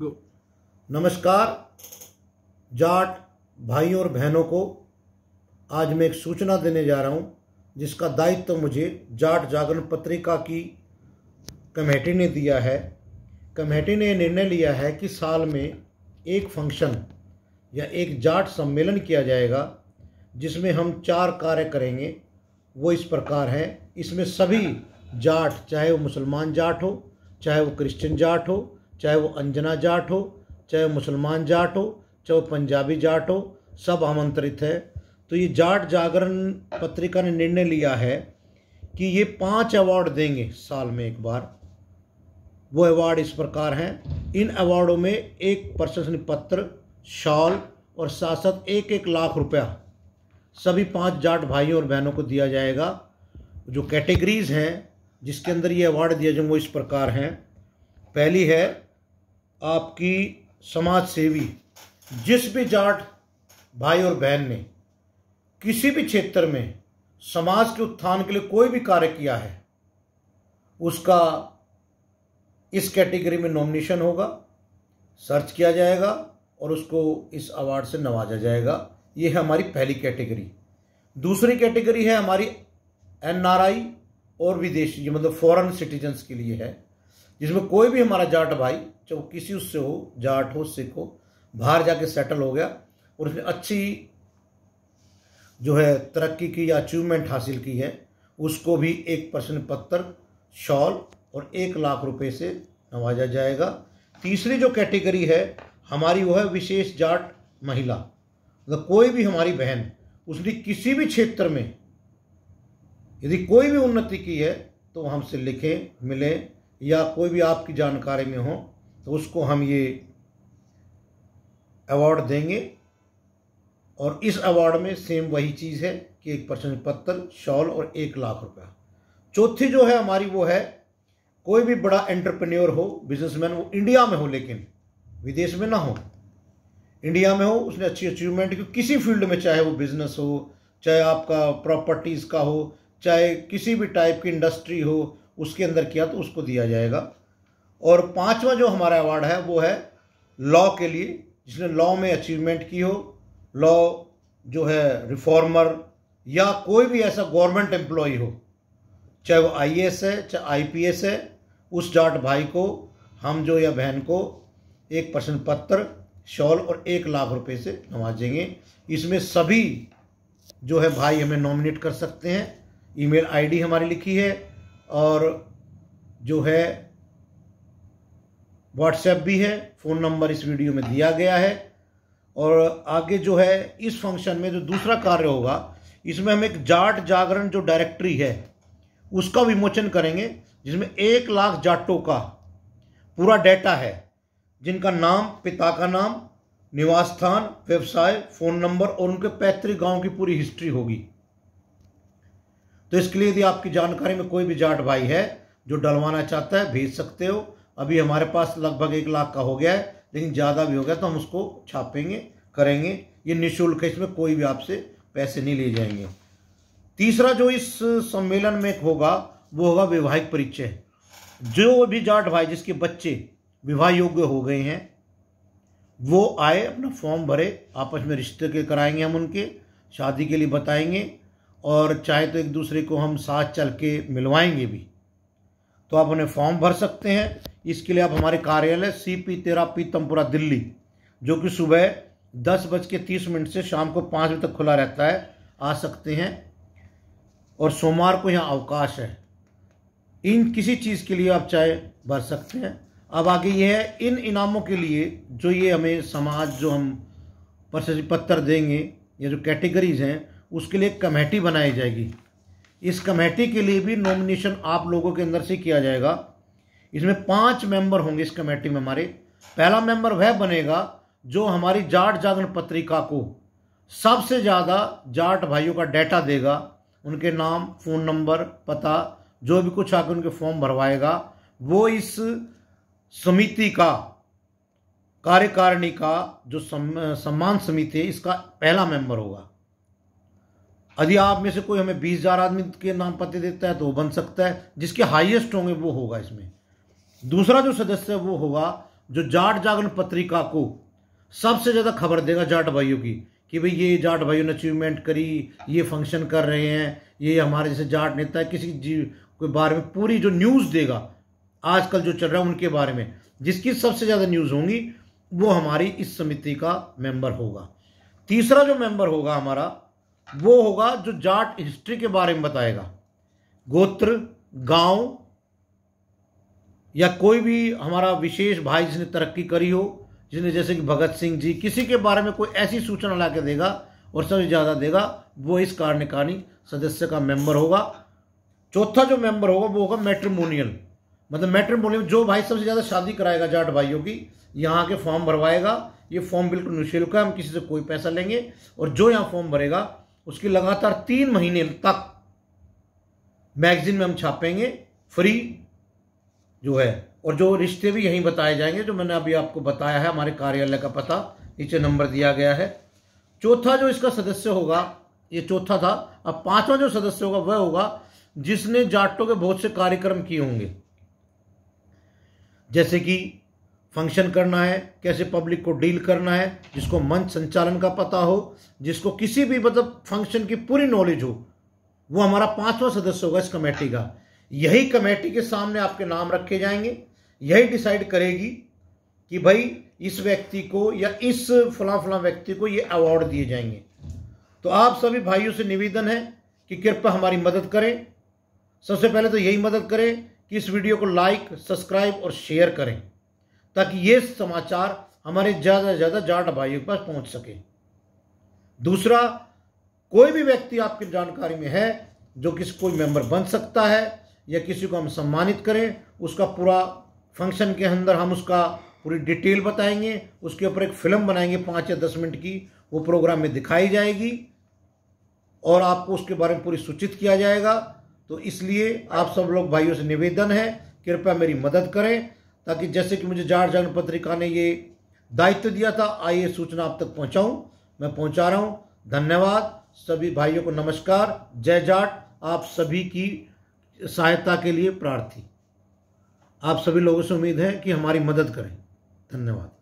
गो नमस्कार जाट भाइयों और बहनों को आज मैं एक सूचना देने जा रहा हूँ जिसका दायित्व तो मुझे जाट जागरण पत्रिका की कमेटी ने दिया है कमेटी ने निर्णय लिया है कि साल में एक फंक्शन या एक जाट सम्मेलन किया जाएगा जिसमें हम चार कार्य करेंगे वो इस प्रकार हैं इसमें सभी जाट चाहे वो मुसलमान जाट हो चाहे वो क्रिश्चियन जाट हो चाहे वो अंजना जाट हो चाहे मुसलमान जाट हो चाहे वो पंजाबी जाट हो सब आमंत्रित है तो ये जाट जागरण पत्रिका ने निर्णय लिया है कि ये पांच अवार्ड देंगे साल में एक बार वो अवार्ड इस प्रकार हैं इन अवार्डों में एक प्रशंसन पत्र शॉल और साथ साथ एक एक लाख रुपया सभी पांच जाट भाइयों और बहनों को दिया जाएगा जो कैटेगरीज हैं जिसके अंदर ये अवार्ड दिया जाएंगे वो इस प्रकार हैं पहली है आपकी समाज सेवी जिस भी जाट भाई और बहन ने किसी भी क्षेत्र में समाज के उत्थान के लिए कोई भी कार्य किया है उसका इस कैटेगरी में नॉमिनेशन होगा सर्च किया जाएगा और उसको इस अवार्ड से नवाजा जाएगा ये है हमारी पहली कैटेगरी दूसरी कैटेगरी है हमारी एनआरआई और विदेशी मतलब फॉरेन सिटीजन्स के लिए है जिसमें कोई भी हमारा जाट भाई चाहे वो किसी उससे हो जाट हो सिख हो बाहर जाके सेटल हो गया और उसने अच्छी जो है तरक्की की या अचीवमेंट हासिल की है उसको भी एक प्रश्न पत्र शॉल और एक लाख रुपए से नवाजा जाएगा तीसरी जो कैटेगरी है हमारी वो है विशेष जाट महिला मतलब कोई भी हमारी बहन उसने किसी भी क्षेत्र में यदि कोई भी उन्नति की है तो हमसे लिखें मिलें या कोई भी आपकी जानकारी में हो तो उसको हम ये अवार्ड देंगे और इस अवार्ड में सेम वही चीज़ है कि एक पर्सन पत्र शॉल और एक लाख रुपया चौथी जो है हमारी वो है कोई भी बड़ा एंटरप्रेन्योर हो बिजनेसमैन वो इंडिया में हो लेकिन विदेश में ना हो इंडिया में हो उसने अच्छी अचीवमेंट की किसी फील्ड में चाहे वो बिजनेस हो चाहे आपका प्रॉपर्टीज़ का हो चाहे किसी भी टाइप की इंडस्ट्री हो उसके अंदर किया तो उसको दिया जाएगा और पांचवा जो हमारा अवार्ड है वो है लॉ के लिए जिसने लॉ में अचीवमेंट की हो लॉ जो है रिफॉर्मर या कोई भी ऐसा गवर्नमेंट एम्प्लॉय हो चाहे वो आई है चाहे आई है उस जाट भाई को हम जो या बहन को एक प्रश्न पत्र शॉल और एक लाख रुपए से नवाजेंगे इसमें सभी जो है भाई हमें नॉमिनेट कर सकते हैं ईमेल आईडी हमारी लिखी है और जो है व्हाट्सएप भी है फ़ोन नंबर इस वीडियो में दिया गया है और आगे जो है इस फंक्शन में जो दूसरा कार्य होगा इसमें हम एक जाट जागरण जो डायरेक्टरी है उसका विमोचन करेंगे जिसमें एक लाख जाटों का पूरा डेटा है जिनका नाम पिता का नाम निवास स्थान व्यवसाय फ़ोन नंबर और उनके पैतृक गांव की पूरी हिस्ट्री होगी तो इसके लिए यदि आपकी जानकारी में कोई भी जाट भाई है जो डलवाना चाहता है भेज सकते हो अभी हमारे पास लगभग एक लाख का हो गया है लेकिन ज़्यादा भी हो गया तो हम उसको छापेंगे करेंगे ये निःशुल्क है इसमें कोई भी आपसे पैसे नहीं लिए जाएंगे तीसरा जो इस सम्मेलन में होगा वो होगा वैवाहिक परिचय जो भी जाट भाई जिसके बच्चे विवाह योग्य हो गए हैं वो आए अपना फॉर्म भरे आपस में रिश्ते के कराएंगे हम उनके शादी के लिए बताएंगे और चाहे तो एक दूसरे को हम साथ चल के मिलवाएंगे भी तो आप उन्हें फॉर्म भर सकते हैं इसके लिए आप हमारे कार्यालय सी पी तेरा पीतमपुरा दिल्ली जो कि सुबह दस बज के तीस मिनट से शाम को पाँच बजे तक खुला रहता है आ सकते हैं और सोमवार को यहाँ अवकाश है इन किसी चीज़ के लिए आप चाहे भर सकते हैं अब आगे ये है इन इनामों के लिए जो ये हमें समाज जो हम प्रशस्ति पत्र देंगे या जो कैटेगरीज हैं उसके लिए कमेटी बनाई जाएगी इस कमेटी के लिए भी नॉमिनेशन आप लोगों के अंदर से किया जाएगा इसमें पांच मेंबर होंगे इस कमेटी में हमारे पहला मेंबर वह बनेगा जो हमारी जाट जागरण पत्रिका को सबसे ज़्यादा जाट भाइयों का डाटा देगा उनके नाम फ़ोन नंबर पता जो भी कुछ आकर उनके फॉर्म भरवाएगा वो इस समिति का कार्यकारिणी का जो सम्मान समिति है इसका पहला मेंबर होगा यदि आप में से कोई हमें बीस हज़ार आदमी के नाम पते देता है तो वो बन सकता है जिसके हाईएस्ट होंगे वो होगा इसमें दूसरा जो सदस्य है वो होगा जो जाट जागरण पत्रिका को सबसे ज़्यादा खबर देगा जाट भाइयों की कि भाई ये जाट भाइयों ने अचीवमेंट करी ये फंक्शन कर रहे हैं ये हमारे जैसे जाट नेता है किसी जीव के बारे में पूरी जो न्यूज़ देगा आजकल जो चल रहा है उनके बारे में जिसकी सबसे ज़्यादा न्यूज़ होंगी वो हमारी इस समिति का मेंबर होगा तीसरा जो मेंबर होगा हमारा वो होगा जो जाट हिस्ट्री के बारे में बताएगा गोत्र गांव या कोई भी हमारा विशेष भाई जिसने तरक्की करी हो जिसने जैसे कि भगत सिंह जी किसी के बारे में कोई ऐसी सूचना ला के देगा और सबसे ज़्यादा देगा वो इस कार्यकारिणी सदस्य का मेंबर होगा चौथा जो मेंबर होगा वो होगा मेट्रीमोनियल मतलब मेट्रीमोनियल जो भाई सबसे ज़्यादा शादी कराएगा जाट भाइयों की यहाँ के फॉर्म भरवाएगा ये फॉर्म बिल्कुल निःशुल्क है हम किसी से कोई पैसा लेंगे और जो यहाँ फॉर्म भरेगा उसकी लगातार तीन महीने तक मैगजीन में हम छापेंगे फ्री जो है और जो रिश्ते भी यहीं बताए जाएंगे जो मैंने अभी आपको बताया है हमारे कार्यालय का पता नीचे नंबर दिया गया है चौथा जो इसका सदस्य होगा ये चौथा था अब पांचवा जो सदस्य होगा वह होगा जिसने जाटों के बहुत से कार्यक्रम किए होंगे जैसे कि फंक्शन करना है कैसे पब्लिक को डील करना है जिसको मंच संचालन का पता हो जिसको किसी भी मतलब फंक्शन की पूरी नॉलेज हो वो हमारा पांचवा सदस्य होगा इस कमेटी का यही कमेटी के सामने आपके नाम रखे जाएंगे यही डिसाइड करेगी कि भाई इस व्यक्ति को या इस फला फला व्यक्ति को ये अवार्ड दिए जाएंगे तो आप सभी भाइयों से निवेदन है कि कृपया हमारी मदद करें सबसे पहले तो यही मदद करें कि इस वीडियो को लाइक सब्सक्राइब और शेयर करें ताकि ये समाचार हमारे ज़्यादा से ज़्यादा जाट भाइयों के पास पहुंच सके दूसरा कोई भी व्यक्ति आपकी जानकारी में है जो किसी कोई मेंबर बन सकता है या किसी को हम सम्मानित करें उसका पूरा फंक्शन के अंदर हम उसका पूरी डिटेल बताएंगे उसके ऊपर एक फिल्म बनाएंगे पाँच या दस मिनट की वो प्रोग्राम में दिखाई जाएगी और आपको उसके बारे में पूरी सूचित किया जाएगा तो इसलिए आप सब लोग भाइयों से निवेदन है कृपया मेरी मदद करें ताकि जैसे कि मुझे जाट जन पत्रिका ने ये दायित्व दिया था आइए सूचना आप तक पहुंचाऊं मैं पहुंचा रहा हूं धन्यवाद सभी भाइयों को नमस्कार जय जाट आप सभी की सहायता के लिए प्रार्थी आप सभी लोगों से उम्मीद है कि हमारी मदद करें धन्यवाद